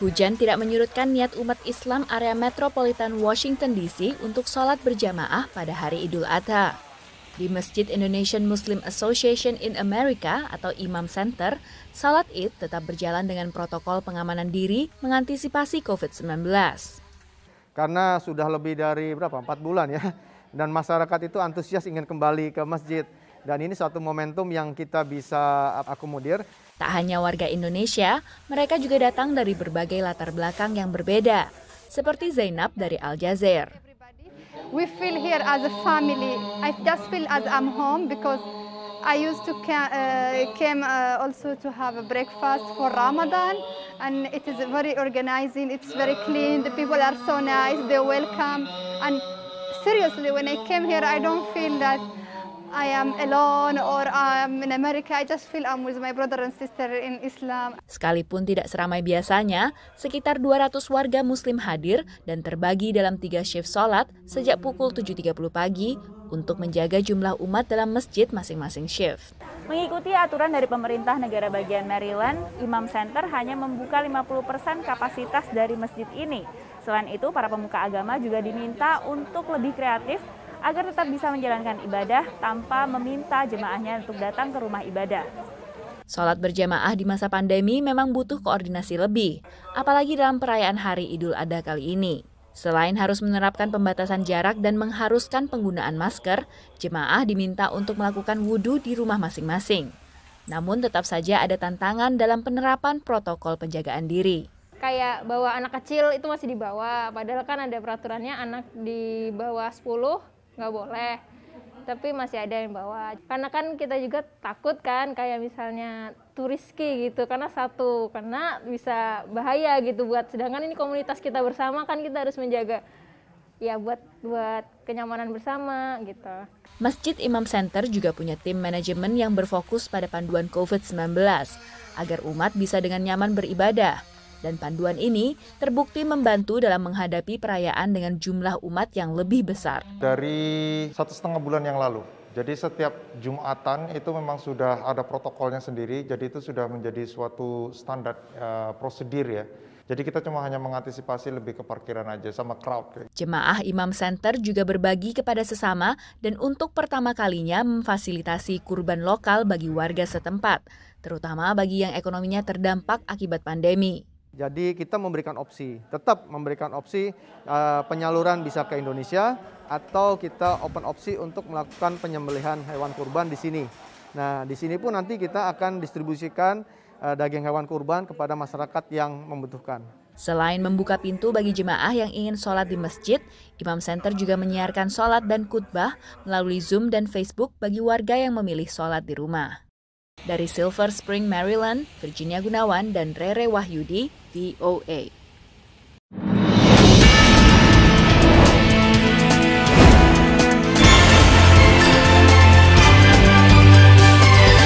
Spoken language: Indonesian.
Hujan tidak menyurutkan niat umat Islam area metropolitan Washington DC untuk sholat berjamaah pada hari Idul Adha. Di Masjid Indonesian Muslim Association in America atau Imam Center, salat Id tetap berjalan dengan protokol pengamanan diri mengantisipasi COVID-19. Karena sudah lebih dari berapa? 4 bulan ya. Dan masyarakat itu antusias ingin kembali ke masjid. Dan ini suatu momentum yang kita bisa akomodir. Tak hanya warga Indonesia, mereka juga datang dari berbagai latar belakang yang berbeda, seperti Zainab dari Aljazair. We feel here as a family. I just feel as I'm home because I used to uh, came uh, also to have a breakfast for Ramadan and it is very organizing, it's very clean, the people are so nice, they welcome and seriously when I came here I don't feel that I am alone or in America. I just feel I'm with my brother and sister in Islam. Sekalipun tidak seramai biasanya, sekitar 200 warga muslim hadir dan terbagi dalam tiga shift sholat sejak pukul 7.30 pagi untuk menjaga jumlah umat dalam masjid masing-masing shift. Mengikuti aturan dari pemerintah negara bagian Maryland, Imam Center hanya membuka 50% kapasitas dari masjid ini. Selain itu, para pemuka agama juga diminta untuk lebih kreatif agar tetap bisa menjalankan ibadah tanpa meminta jemaahnya untuk datang ke rumah ibadah. Sholat berjamaah di masa pandemi memang butuh koordinasi lebih, apalagi dalam perayaan Hari Idul Adha kali ini. Selain harus menerapkan pembatasan jarak dan mengharuskan penggunaan masker, jemaah diminta untuk melakukan wudhu di rumah masing-masing. Namun tetap saja ada tantangan dalam penerapan protokol penjagaan diri kayak bawa anak kecil itu masih dibawa padahal kan ada peraturannya anak di bawah 10 nggak boleh tapi masih ada yang bawa karena kan kita juga takut kan kayak misalnya turiski gitu karena satu karena bisa bahaya gitu buat sedangkan ini komunitas kita bersama kan kita harus menjaga ya buat buat kenyamanan bersama gitu. Masjid Imam Center juga punya tim manajemen yang berfokus pada panduan COVID-19 agar umat bisa dengan nyaman beribadah. Dan panduan ini terbukti membantu dalam menghadapi perayaan dengan jumlah umat yang lebih besar. Dari satu setengah bulan yang lalu, jadi setiap Jumatan itu memang sudah ada protokolnya sendiri, jadi itu sudah menjadi suatu standar uh, prosedur ya. Jadi kita cuma hanya mengantisipasi lebih ke parkiran aja sama crowd. Gitu. Jemaah Imam Center juga berbagi kepada sesama dan untuk pertama kalinya memfasilitasi kurban lokal bagi warga setempat, terutama bagi yang ekonominya terdampak akibat pandemi. Jadi kita memberikan opsi, tetap memberikan opsi uh, penyaluran bisa ke Indonesia atau kita open opsi untuk melakukan penyembelihan hewan kurban di sini. Nah, di sini pun nanti kita akan distribusikan uh, daging hewan kurban kepada masyarakat yang membutuhkan. Selain membuka pintu bagi jemaah yang ingin sholat di masjid, Imam Center juga menyiarkan sholat dan khutbah melalui Zoom dan Facebook bagi warga yang memilih sholat di rumah. Dari Silver Spring, Maryland, Virginia Gunawan dan Rere Wahyudi, voa